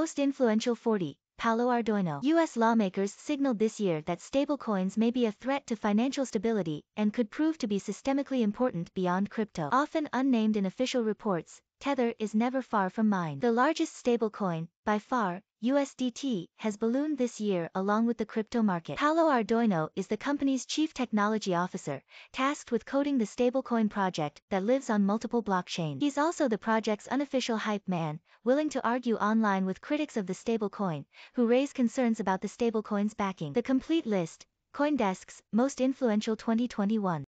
Most influential 40, Paolo Ardoino. U.S. lawmakers signaled this year that stablecoins may be a threat to financial stability and could prove to be systemically important beyond crypto. Often unnamed in official reports, Tether is never far from mine. The largest stablecoin, by far, USDT, has ballooned this year along with the crypto market. Paolo Arduino is the company's chief technology officer, tasked with coding the stablecoin project that lives on multiple blockchains. He's also the project's unofficial hype man, willing to argue online with critics of the stablecoin, who raise concerns about the stablecoin's backing. The complete list, Coindesk's most influential 2021.